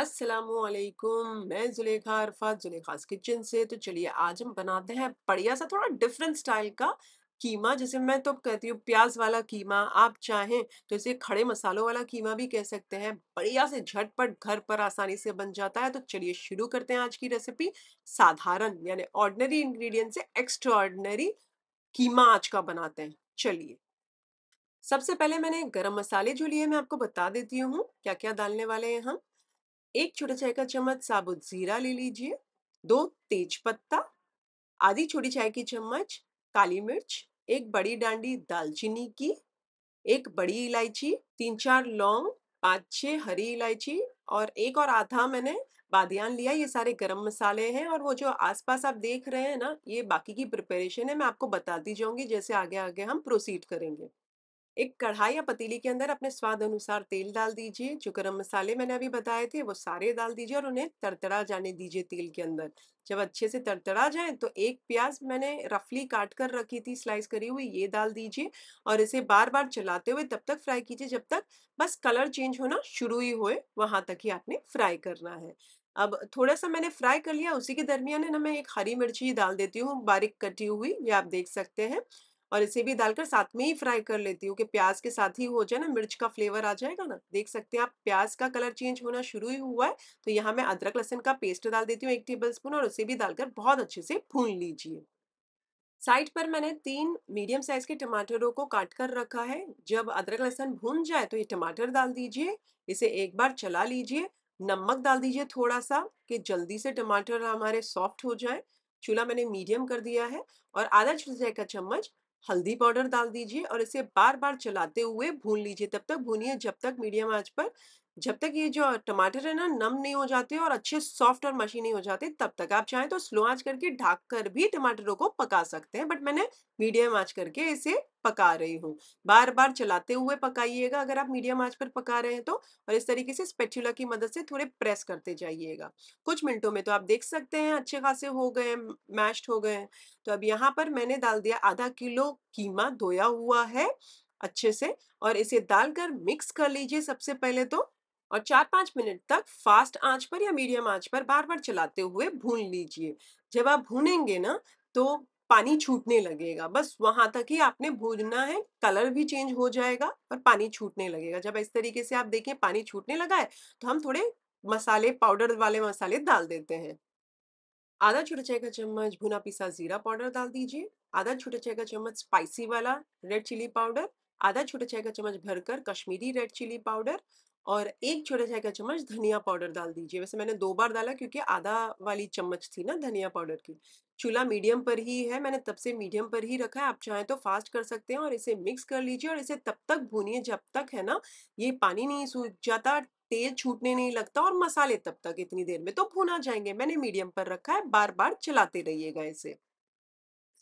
असलकुम मैं जुलेखा अरफा जुलेखास किचन से तो चलिए आज हम बनाते हैं बढ़िया सा थोड़ा डिफरेंट स्टाइल का कीमा जैसे मैं तो कहती हूँ प्याज वाला कीमा आप चाहें तो इसे खड़े मसालों वाला कीमा भी कह सकते हैं बढ़िया से झटपट घर पर आसानी से बन जाता है तो चलिए शुरू करते हैं आज की रेसिपी साधारण यानी ऑर्डनरी इन्ग्रीडियंट से एक्स्ट्रा ऑर्डनरी कीमा आज का बनाते हैं चलिए सबसे पहले मैंने गरम मसाले जो लिए मैं आपको बता देती हूँ क्या क्या डालने वाले हैं हम एक छोटा चाय का चम्मच साबुत जीरा ले लीजिए दो तेज पत्ता आधी छोटी चाय की चम्मच काली मिर्च एक बड़ी डांडी दालचीनी की एक बड़ी इलायची तीन चार लौंग पाँच छः हरी इलायची और एक और आधा मैंने बादियान लिया ये सारे गरम मसाले हैं और वो जो आसपास आप देख रहे हैं ना ये बाकी की प्रिपरेशन है मैं आपको बताती जाऊंगी जैसे आगे आगे हम प्रोसीड करेंगे एक कढ़ाई या पतीली के अंदर अपने स्वाद अनुसार तेल डाल दीजिए जो गर्म मसाले मैंने अभी बताए थे वो सारे डाल दीजिए और उन्हें तरतड़ा जाने दीजिए तेल के अंदर जब अच्छे से तरतड़ा जाए तो एक प्याज मैंने रफली काट कर रखी थी स्लाइस करी हुई ये डाल दीजिए और इसे बार बार चलाते हुए तब तक फ्राई कीजिए जब तक बस कलर चेंज होना शुरू ही हो वहां तक ही आपने फ्राई करना है अब थोड़ा सा मैंने फ्राई कर लिया उसी के दरमियान है ना मैं एक हरी मिर्ची डाल देती हूँ बारीक कटी हुई ये आप देख सकते हैं और इसे भी डालकर साथ में ही फ्राई कर लेती हूँ कि प्याज के साथ ही हो जाए ना मिर्च का फ्लेवर आ जाएगा ना देख सकते हैं आप प्याज का कलर चेंज होना शुरू ही हुआ है तो यहाँ मैं अदरक लहसन का पेस्ट डाल देती हूँ एक टेबल स्पून और उसे भी डालकर बहुत अच्छे से भून लीजिए साइड पर मैंने तीन मीडियम साइज के टमाटरों को काट कर रखा है जब अदरक लहसन भून जाए तो ये टमाटर डाल दीजिए इसे एक बार चला लीजिए नमक डाल दीजिए थोड़ा सा कि जल्दी से टमाटर हमारे सॉफ्ट हो जाए चूल्हा मैंने मीडियम कर दिया है और आधा छोटा चाय का चम्मच हल्दी पाउडर डाल दीजिए और इसे बार बार चलाते हुए भून लीजिए तब तक भूनिए जब तक मीडियम आंच पर जब तक ये जो टमाटर है ना नम नहीं हो जाते और अच्छे सॉफ्ट और नहीं हो जाते तब तक आप चाहें तो स्लो आंच करके ढाक कर भी टमाटरों को पका सकते हैं बट मैंने मीडियम आंच करके इसे पका रही हूँ बार बार चलाते हुए पकाइएगा अगर आप मीडियम आंच पर पका रहे हैं तो और इस तरीके से स्पेचुला की मदद से थोड़े प्रेस करते जाइएगा कुछ मिनटों में तो आप देख सकते हैं अच्छे खासे हो गए मैश्ड हो गए हैं तो अब यहाँ पर मैंने डाल दिया आधा किलो कीमा धोया हुआ है अच्छे से और इसे डालकर मिक्स कर लीजिए सबसे पहले तो और चार पाँच मिनट तक फास्ट आंच पर या मीडियम आंच पर बार बार चलाते हुए भून लीजिए जब आप भूनेंगे ना तो पानी छूटने लगेगा बस वहां तक ही आपने भूनना है कलर भी चेंज हो जाएगा और पानी छूटने लगेगा जब इस तरीके से आप देखें पानी छूटने लगा है तो हम थोड़े मसाले पाउडर वाले मसाले डाल देते हैं आधा छोटा चाय का चम्मच भुना पिसा जीरा पाउडर डाल दीजिए आधा छोटा चाय का चम्मच स्पाइसी वाला रेड चिली पाउडर आधा छोटा चाय का चम्मच भरकर कश्मीरी रेड चिली पाउडर और एक छोटा चाय का चम्मच धनिया पाउडर डाल दीजिए वैसे मैंने दो बार डाला क्योंकि आधा वाली चम्मच थी ना धनिया पाउडर की चूल्हा मीडियम पर ही है मैंने तब से मीडियम पर ही रखा है आप चाहें तो फास्ट कर सकते हैं और इसे मिक्स कर लीजिए और इसे तब तक भूनिए जब तक है ना ये पानी नहीं सूख जाता तेल छूटने नहीं लगता और मसाले तब तक इतनी देर में तो भुना जाएंगे मैंने मीडियम पर रखा है बार बार चलाते रहिएगा इसे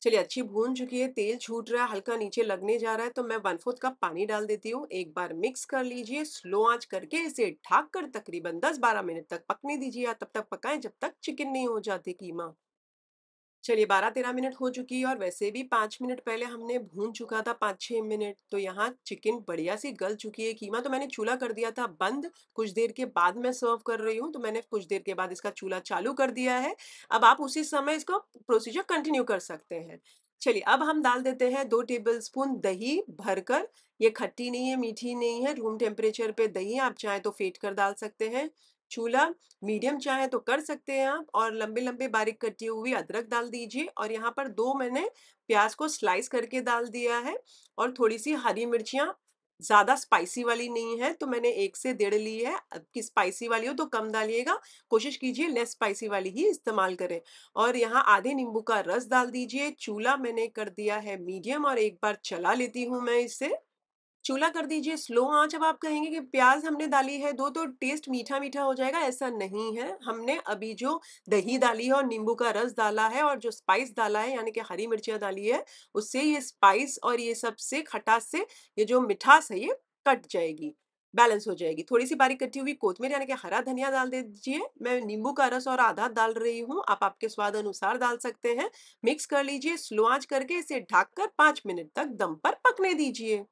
चलिए अच्छी भून चुकी है तेल छूट रहा है हल्का नीचे लगने जा रहा है तो मैं वन फोर्थ कप पानी डाल देती हूँ एक बार मिक्स कर लीजिए स्लो आंच करके इसे ढाक कर तकरीबन 10-12 मिनट तक पकने दीजिए या तब तक पकाएं जब तक चिकन नहीं हो जाती कीमा चलिए बारह तेरह मिनट हो चुकी है और वैसे भी पांच मिनट पहले हमने भून चुका था पाँच छह मिनट तो यहाँ चिकन बढ़िया से गल चुकी है कीमा तो मैंने चूल्हा कर दिया था बंद कुछ देर के बाद मैं सर्व कर रही हूँ तो मैंने कुछ देर के बाद इसका चूल्हा चालू कर दिया है अब आप उसी समय इसको प्रोसीजर कंटिन्यू कर सकते हैं चलिए अब हम डाल देते हैं दो टेबल स्पून दही भरकर ये खट्टी नहीं है मीठी नहीं है रूम टेम्परेचर पे दही आप चाहे तो फेट कर डाल सकते हैं चूल्हा मीडियम चाहे तो कर सकते हैं आप और लंबे लंबे बारीक कटी हुई अदरक डाल दीजिए और यहाँ पर दो मैंने प्याज को स्लाइस करके डाल दिया है और थोड़ी सी हरी मिर्चियाँ ज़्यादा स्पाइसी वाली नहीं है तो मैंने एक से डेढ़ ली है कि स्पाइसी वाली हो तो कम डालिएगा कोशिश कीजिए लेस स्पाइसी वाली ही इस्तेमाल करें और यहाँ आधे नींबू का रस डाल दीजिए चूल्हा मैंने कर दिया है मीडियम और एक बार चला लेती हूँ मैं इसे चूल्हा कर दीजिए स्लो आँच अब आप कहेंगे कि प्याज हमने डाली है दो तो टेस्ट मीठा मीठा हो जाएगा ऐसा नहीं है हमने अभी जो दही डाली है और नींबू का रस डाला है और जो स्पाइस डाला है यानी कि हरी मिर्चियाँ डाली है उससे ये स्पाइस और ये सब से खटास से ये जो मिठास है ये कट जाएगी बैलेंस हो जाएगी थोड़ी सी बारीक कटी हुई कोथमीर यानी कि हरा धनिया डाल दे दीजिए मैं नींबू का रस और आधा डाल रही हूँ आप आपके स्वाद अनुसार डाल सकते हैं मिक्स कर लीजिए स्लो आंच करके इसे ढककर पांच मिनट तक दम पर पकने दीजिए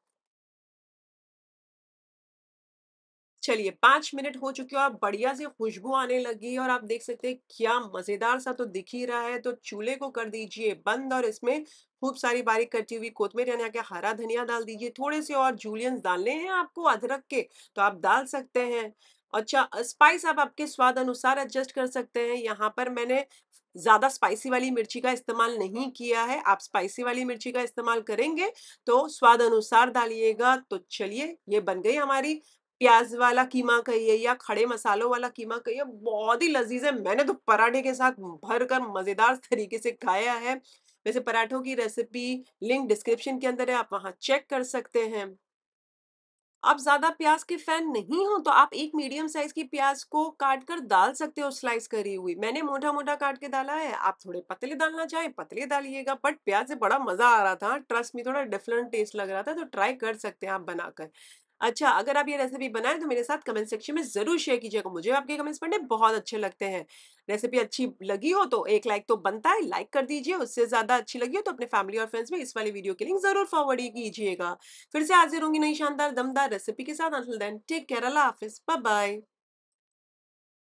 चलिए पांच मिनट हो चुके हो आप बढ़िया से खुशबू आने लगी और आप देख सकते हैं क्या मज़ेदार सा तो दिख ही रहा है तो चूल्हे को कर दीजिए बंद और इसमें खूब सारी बारीक कटी हुई कोथमेर यानी कि हरा धनिया डाल दीजिए थोड़े से और जूलियन डालने हैं आपको अदरक के तो आप डाल सकते हैं अच्छा स्पाइस आप आपके स्वाद अनुसार एडजस्ट कर सकते हैं यहाँ पर मैंने ज़्यादा स्पाइसी वाली मिर्ची का इस्तेमाल नहीं किया है आप स्पाइसी वाली मिर्ची का इस्तेमाल करेंगे तो स्वाद अनुसार डालिएगा तो चलिए ये बन गई हमारी प्याज वाला कीमा कहिए या खड़े मसालों वाला कीमा कहिए बहुत ही लजीज है मैंने तो पराठे के साथ भर कर मज़ेदार तरीके से खाया है वैसे पराठों की रेसिपी लिंक डिस्क्रिप्शन के अंदर है आप वहां चेक कर सकते हैं आप ज़्यादा प्याज के फैन नहीं हो तो आप एक मीडियम साइज की प्याज को काट कर डाल सकते हो स्लाइस करी हुई मैंने मोटा मोटा काट के डाला है आप थोड़े पतले डालना चाहे पतले डालिएगा बट प्याज से बड़ा मज़ा आ रहा था ट्रस्ट में थोड़ा डिफरेंट टेस्ट लग रहा था तो ट्राई कर सकते हैं आप बनाकर अच्छा अगर आप ये रेसिपी बनाएं तो मेरे साथ कमेंट सेक्शन में ज़रूर शेयर कीजिएगा मुझे आपके कमेंट्स पढ़ने बहुत अच्छे लगते हैं रेसिपी अच्छी लगी हो तो एक लाइक तो बनता है लाइक कर दीजिए उससे ज़्यादा अच्छी लगी हो तो अपने फैमिली और फ्रेंड्स में इस वाली वीडियो की लिंक ज़रूर फॉरवर्ड कीजिएगा फिर से हाजिर होंगी नई शानदार दमदार रेसिपी के साथ देन टेक केयर अल्लाह हाफिज़ बाय